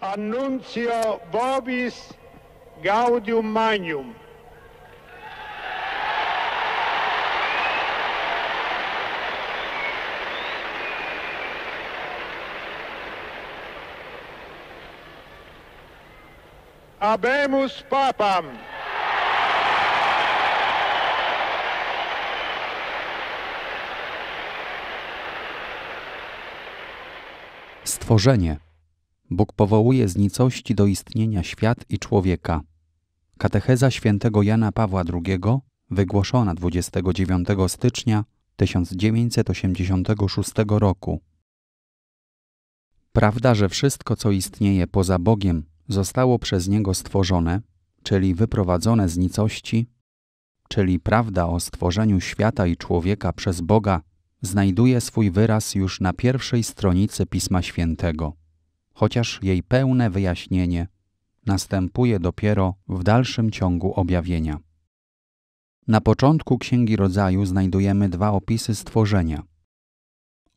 Annuncio Vobis Gaudium Magnum. Abemus Papam. Stworzenie Bóg powołuje z nicości do istnienia świat i człowieka. Katecheza świętego Jana Pawła II, wygłoszona 29 stycznia 1986 roku. Prawda, że wszystko, co istnieje poza Bogiem, zostało przez Niego stworzone, czyli wyprowadzone z nicości, czyli prawda o stworzeniu świata i człowieka przez Boga, znajduje swój wyraz już na pierwszej stronicy Pisma Świętego chociaż jej pełne wyjaśnienie następuje dopiero w dalszym ciągu objawienia. Na początku Księgi Rodzaju znajdujemy dwa opisy stworzenia.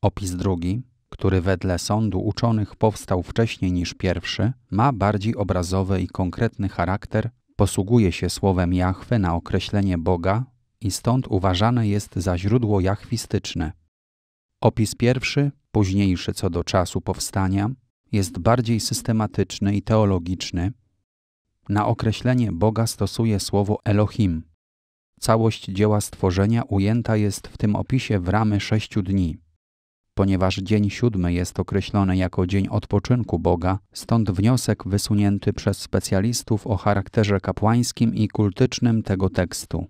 Opis drugi, który wedle sądu uczonych powstał wcześniej niż pierwszy, ma bardziej obrazowy i konkretny charakter, posługuje się słowem Jahwe na określenie Boga i stąd uważane jest za źródło jachwistyczne. Opis pierwszy, późniejszy co do czasu powstania, jest bardziej systematyczny i teologiczny. Na określenie Boga stosuje słowo Elohim. Całość dzieła stworzenia ujęta jest w tym opisie w ramy sześciu dni. Ponieważ dzień siódmy jest określony jako dzień odpoczynku Boga, stąd wniosek wysunięty przez specjalistów o charakterze kapłańskim i kultycznym tego tekstu.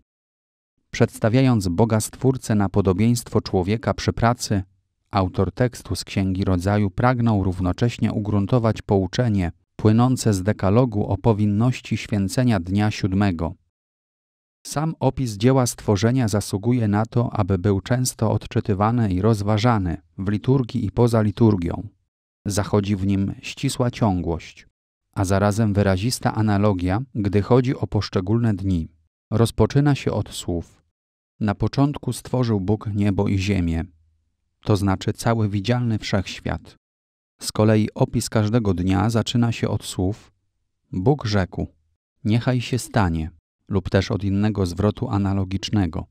Przedstawiając Boga Stwórcę na podobieństwo człowieka przy pracy, Autor tekstu z Księgi Rodzaju pragnął równocześnie ugruntować pouczenie płynące z dekalogu o powinności święcenia dnia siódmego. Sam opis dzieła stworzenia zasługuje na to, aby był często odczytywany i rozważany w liturgii i poza liturgią. Zachodzi w nim ścisła ciągłość, a zarazem wyrazista analogia, gdy chodzi o poszczególne dni. Rozpoczyna się od słów: Na początku stworzył Bóg niebo i ziemię to znaczy cały widzialny wszechświat. Z kolei opis każdego dnia zaczyna się od słów Bóg rzekł, niechaj się stanie, lub też od innego zwrotu analogicznego.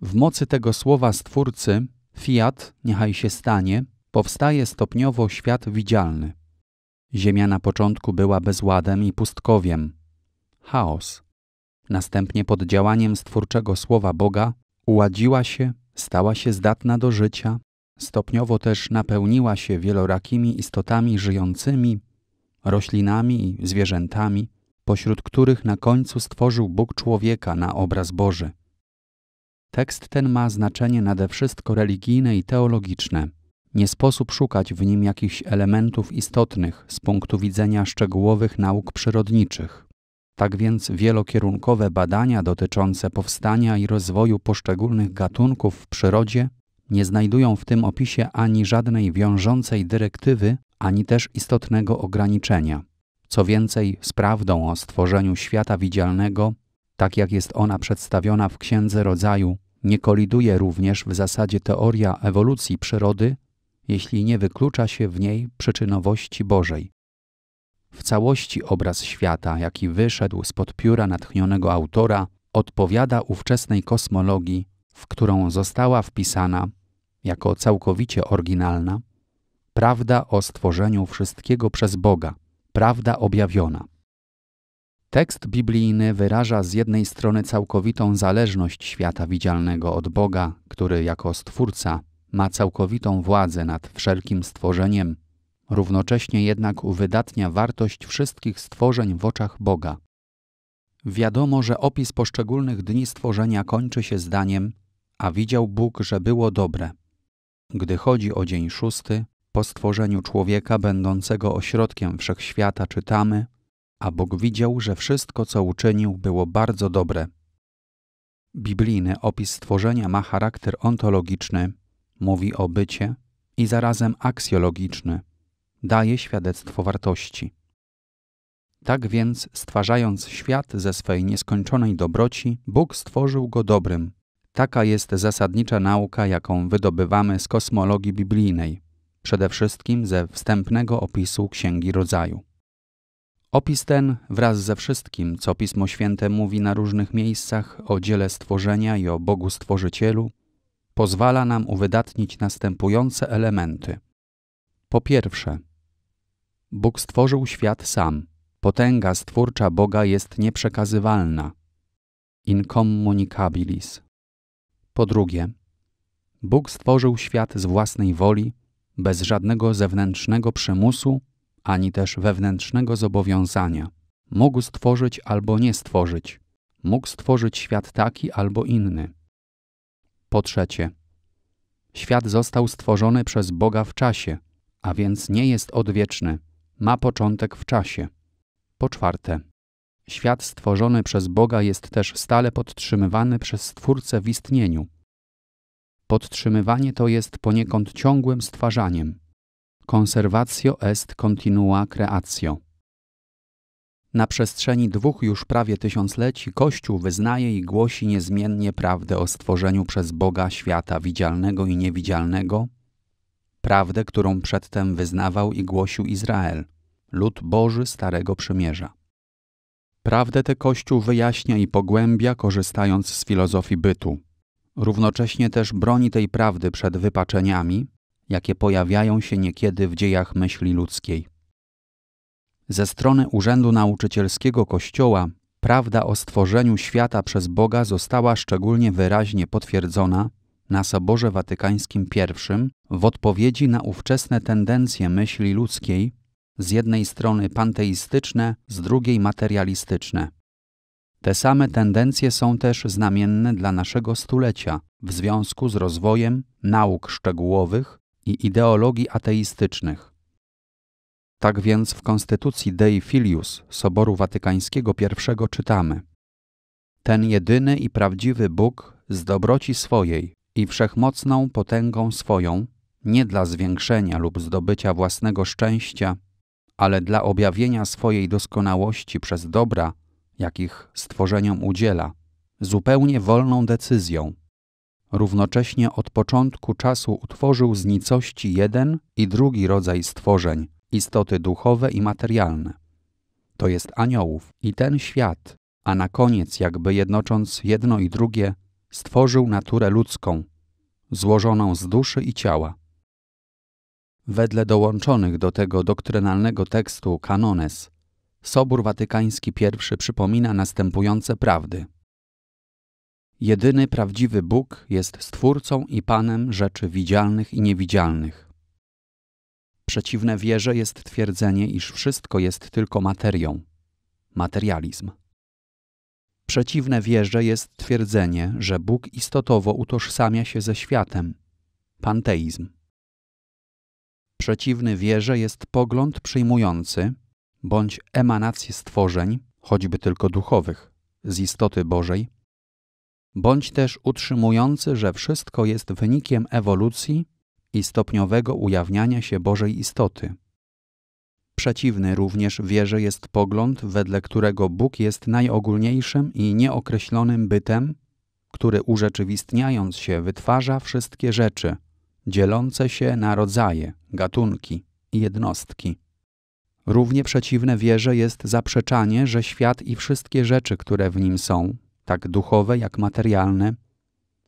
W mocy tego słowa stwórcy, fiat, niechaj się stanie, powstaje stopniowo świat widzialny. Ziemia na początku była bezładem i pustkowiem, chaos. Następnie pod działaniem stwórczego słowa Boga uładziła się Stała się zdatna do życia, stopniowo też napełniła się wielorakimi istotami żyjącymi, roślinami i zwierzętami, pośród których na końcu stworzył Bóg człowieka na obraz Boży. Tekst ten ma znaczenie nade wszystko religijne i teologiczne. Nie sposób szukać w nim jakichś elementów istotnych z punktu widzenia szczegółowych nauk przyrodniczych. Tak więc wielokierunkowe badania dotyczące powstania i rozwoju poszczególnych gatunków w przyrodzie nie znajdują w tym opisie ani żadnej wiążącej dyrektywy, ani też istotnego ograniczenia. Co więcej, z prawdą o stworzeniu świata widzialnego, tak jak jest ona przedstawiona w Księdze Rodzaju, nie koliduje również w zasadzie teoria ewolucji przyrody, jeśli nie wyklucza się w niej przyczynowości Bożej. W całości obraz świata, jaki wyszedł spod pióra natchnionego autora, odpowiada ówczesnej kosmologii, w którą została wpisana, jako całkowicie oryginalna, prawda o stworzeniu wszystkiego przez Boga, prawda objawiona. Tekst biblijny wyraża z jednej strony całkowitą zależność świata widzialnego od Boga, który jako stwórca ma całkowitą władzę nad wszelkim stworzeniem równocześnie jednak uwydatnia wartość wszystkich stworzeń w oczach Boga. Wiadomo, że opis poszczególnych dni stworzenia kończy się zdaniem, a widział Bóg, że było dobre. Gdy chodzi o dzień szósty, po stworzeniu człowieka będącego ośrodkiem wszechświata czytamy, a Bóg widział, że wszystko, co uczynił, było bardzo dobre. Biblijny opis stworzenia ma charakter ontologiczny, mówi o bycie i zarazem aksjologiczny, daje świadectwo wartości. Tak więc, stwarzając świat ze swej nieskończonej dobroci, Bóg stworzył go dobrym. Taka jest zasadnicza nauka, jaką wydobywamy z kosmologii biblijnej, przede wszystkim ze wstępnego opisu Księgi Rodzaju. Opis ten, wraz ze wszystkim, co Pismo Święte mówi na różnych miejscach o dziele stworzenia i o Bogu Stworzycielu, pozwala nam uwydatnić następujące elementy. Po pierwsze, Bóg stworzył świat sam. Potęga stwórcza Boga jest nieprzekazywalna. Incommunicabilis. Po drugie, Bóg stworzył świat z własnej woli, bez żadnego zewnętrznego przymusu ani też wewnętrznego zobowiązania. Mógł stworzyć albo nie stworzyć. Mógł stworzyć świat taki albo inny. Po trzecie, świat został stworzony przez Boga w czasie, a więc nie jest odwieczny ma początek w czasie. Po czwarte, świat stworzony przez Boga jest też stale podtrzymywany przez Stwórcę w istnieniu. Podtrzymywanie to jest poniekąd ciągłym stwarzaniem. Conservatio est continua creatio. Na przestrzeni dwóch już prawie tysiącleci Kościół wyznaje i głosi niezmiennie prawdę o stworzeniu przez Boga świata widzialnego i niewidzialnego, prawdę, którą przedtem wyznawał i głosił Izrael, lud Boży Starego Przymierza. Prawdę tę Kościół wyjaśnia i pogłębia, korzystając z filozofii bytu. Równocześnie też broni tej prawdy przed wypaczeniami, jakie pojawiają się niekiedy w dziejach myśli ludzkiej. Ze strony Urzędu Nauczycielskiego Kościoła prawda o stworzeniu świata przez Boga została szczególnie wyraźnie potwierdzona na Soborze Watykańskim I w odpowiedzi na ówczesne tendencje myśli ludzkiej, z jednej strony panteistyczne, z drugiej materialistyczne. Te same tendencje są też znamienne dla naszego stulecia w związku z rozwojem nauk szczegółowych i ideologii ateistycznych. Tak więc w konstytucji Dei Filius Soboru Watykańskiego I czytamy: Ten jedyny i prawdziwy Bóg z dobroci swojej i wszechmocną potęgą swoją, nie dla zwiększenia lub zdobycia własnego szczęścia, ale dla objawienia swojej doskonałości przez dobra, jakich stworzeniom udziela, zupełnie wolną decyzją. Równocześnie od początku czasu utworzył z nicości jeden i drugi rodzaj stworzeń, istoty duchowe i materialne. To jest aniołów i ten świat, a na koniec, jakby jednocząc jedno i drugie, stworzył naturę ludzką, złożoną z duszy i ciała. Wedle dołączonych do tego doktrynalnego tekstu Canones, Sobór Watykański I przypomina następujące prawdy. Jedyny prawdziwy Bóg jest Stwórcą i Panem rzeczy widzialnych i niewidzialnych. Przeciwne wierze jest twierdzenie, iż wszystko jest tylko materią materializm. Przeciwne wierze jest twierdzenie, że Bóg istotowo utożsamia się ze światem panteizm. Przeciwny wierze jest pogląd przyjmujący bądź emanację stworzeń, choćby tylko duchowych, z istoty Bożej, bądź też utrzymujący, że wszystko jest wynikiem ewolucji i stopniowego ujawniania się Bożej istoty. Przeciwny również wierze jest pogląd, wedle którego Bóg jest najogólniejszym i nieokreślonym bytem, który urzeczywistniając się wytwarza wszystkie rzeczy, dzielące się na rodzaje, gatunki i jednostki. Równie przeciwne wierze jest zaprzeczanie, że świat i wszystkie rzeczy, które w nim są, tak duchowe jak materialne,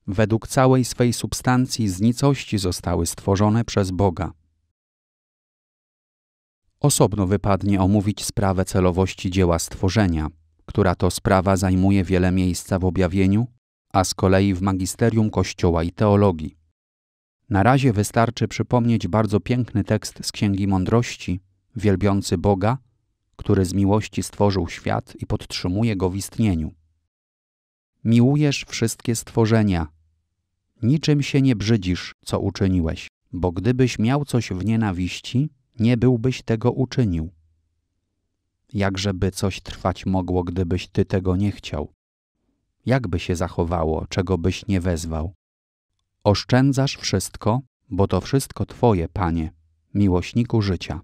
według całej swej substancji z nicości zostały stworzone przez Boga. Osobno wypadnie omówić sprawę celowości dzieła stworzenia, która to sprawa zajmuje wiele miejsca w objawieniu, a z kolei w magisterium Kościoła i teologii. Na razie wystarczy przypomnieć bardzo piękny tekst z Księgi Mądrości, wielbiący Boga, który z miłości stworzył świat i podtrzymuje go w istnieniu. Miłujesz wszystkie stworzenia. Niczym się nie brzydzisz, co uczyniłeś, bo gdybyś miał coś w nienawiści, nie byłbyś tego uczynił. Jakżeby coś trwać mogło, gdybyś ty tego nie chciał? Jakby się zachowało, czego byś nie wezwał? Oszczędzasz wszystko, bo to wszystko Twoje, Panie, miłośniku życia.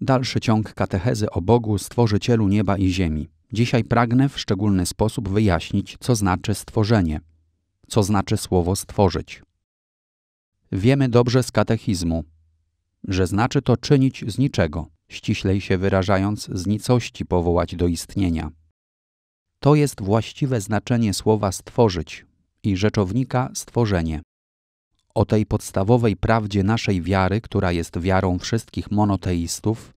Dalszy ciąg katechezy o Bogu, stworzycielu nieba i ziemi. Dzisiaj pragnę w szczególny sposób wyjaśnić, co znaczy stworzenie, co znaczy słowo stworzyć. Wiemy dobrze z katechizmu, że znaczy to czynić z niczego, ściślej się wyrażając z nicości powołać do istnienia. To jest właściwe znaczenie słowa stworzyć i rzeczownika stworzenie. O tej podstawowej prawdzie naszej wiary, która jest wiarą wszystkich monoteistów,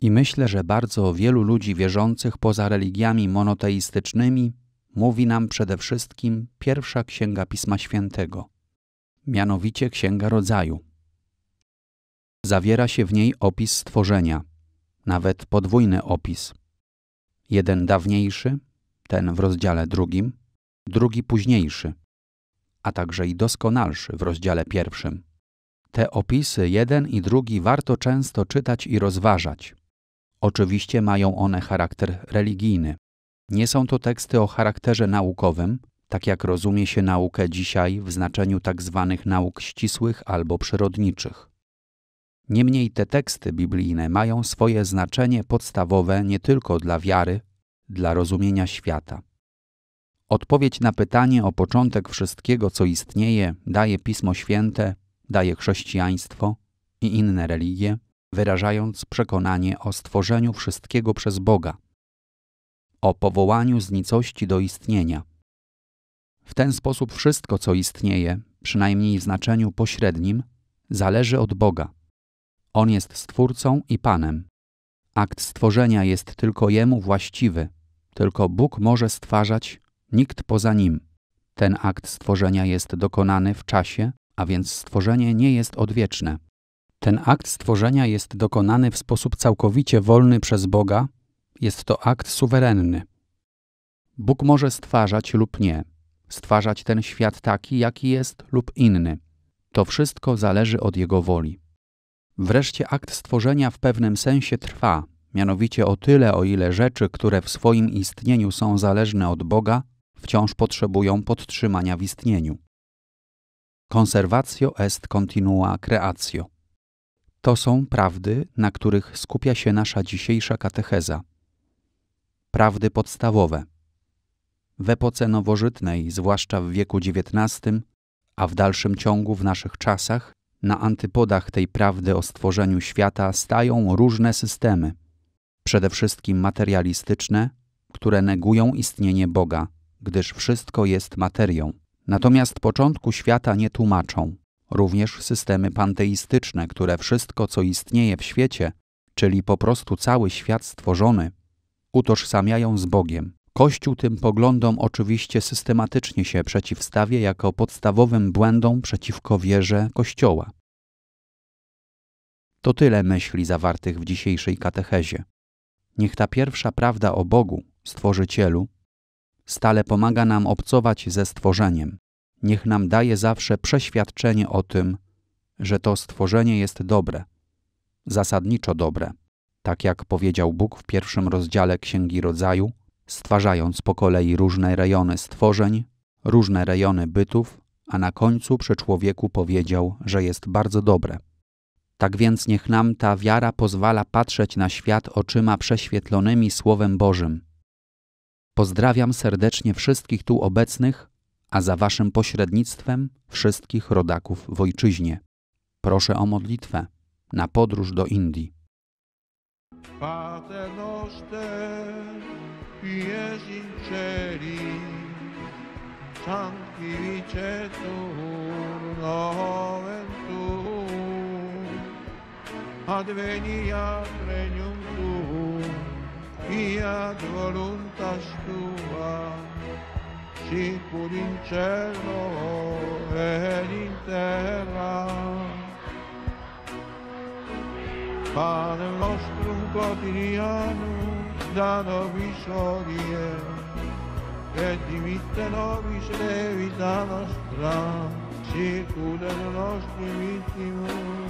i myślę, że bardzo wielu ludzi wierzących poza religiami monoteistycznymi mówi nam przede wszystkim pierwsza księga Pisma Świętego mianowicie Księga Rodzaju. Zawiera się w niej opis stworzenia, nawet podwójny opis. Jeden dawniejszy, ten w rozdziale drugim, drugi późniejszy, a także i doskonalszy w rozdziale pierwszym. Te opisy jeden i drugi warto często czytać i rozważać. Oczywiście mają one charakter religijny. Nie są to teksty o charakterze naukowym, tak jak rozumie się naukę dzisiaj w znaczeniu tzw. Tak nauk ścisłych albo przyrodniczych. Niemniej te teksty biblijne mają swoje znaczenie podstawowe nie tylko dla wiary, dla rozumienia świata. Odpowiedź na pytanie o początek wszystkiego, co istnieje, daje Pismo Święte, daje chrześcijaństwo i inne religie, wyrażając przekonanie o stworzeniu wszystkiego przez Boga, o powołaniu z nicości do istnienia, w ten sposób wszystko, co istnieje, przynajmniej w znaczeniu pośrednim, zależy od Boga. On jest Stwórcą i Panem. Akt stworzenia jest tylko Jemu właściwy, tylko Bóg może stwarzać, nikt poza Nim. Ten akt stworzenia jest dokonany w czasie, a więc stworzenie nie jest odwieczne. Ten akt stworzenia jest dokonany w sposób całkowicie wolny przez Boga, jest to akt suwerenny. Bóg może stwarzać lub nie, stwarzać ten świat taki, jaki jest lub inny. To wszystko zależy od Jego woli. Wreszcie akt stworzenia w pewnym sensie trwa, mianowicie o tyle, o ile rzeczy, które w swoim istnieniu są zależne od Boga, wciąż potrzebują podtrzymania w istnieniu. Conservatio est continua creatio. To są prawdy, na których skupia się nasza dzisiejsza katecheza. Prawdy podstawowe w epoce nowożytnej, zwłaszcza w wieku XIX, a w dalszym ciągu w naszych czasach, na antypodach tej prawdy o stworzeniu świata stają różne systemy, przede wszystkim materialistyczne, które negują istnienie Boga, gdyż wszystko jest materią. Natomiast początku świata nie tłumaczą. Również systemy panteistyczne, które wszystko, co istnieje w świecie, czyli po prostu cały świat stworzony, utożsamiają z Bogiem. Kościół tym poglądom oczywiście systematycznie się przeciwstawia jako podstawowym błędom przeciwko wierze Kościoła. To tyle myśli zawartych w dzisiejszej katechezie. Niech ta pierwsza prawda o Bogu, Stworzycielu, stale pomaga nam obcować ze stworzeniem. Niech nam daje zawsze przeświadczenie o tym, że to stworzenie jest dobre, zasadniczo dobre, tak jak powiedział Bóg w pierwszym rozdziale Księgi Rodzaju, stwarzając po kolei różne rejony stworzeń, różne rejony bytów, a na końcu przy człowieku powiedział, że jest bardzo dobre. Tak więc niech nam ta wiara pozwala patrzeć na świat oczyma prześwietlonymi Słowem Bożym. Pozdrawiam serdecznie wszystkich tu obecnych, a za Waszym pośrednictwem wszystkich rodaków w ojczyźnie. Proszę o modlitwę na podróż do Indii. Pater noster. adveniat regnum tuum, fiat voluntas tua, sicur in cielo ed in terra. Padre nostrum quotidianum, da nobis odie, et dimitte nobis levita nostra, sicur et nostri vittimus,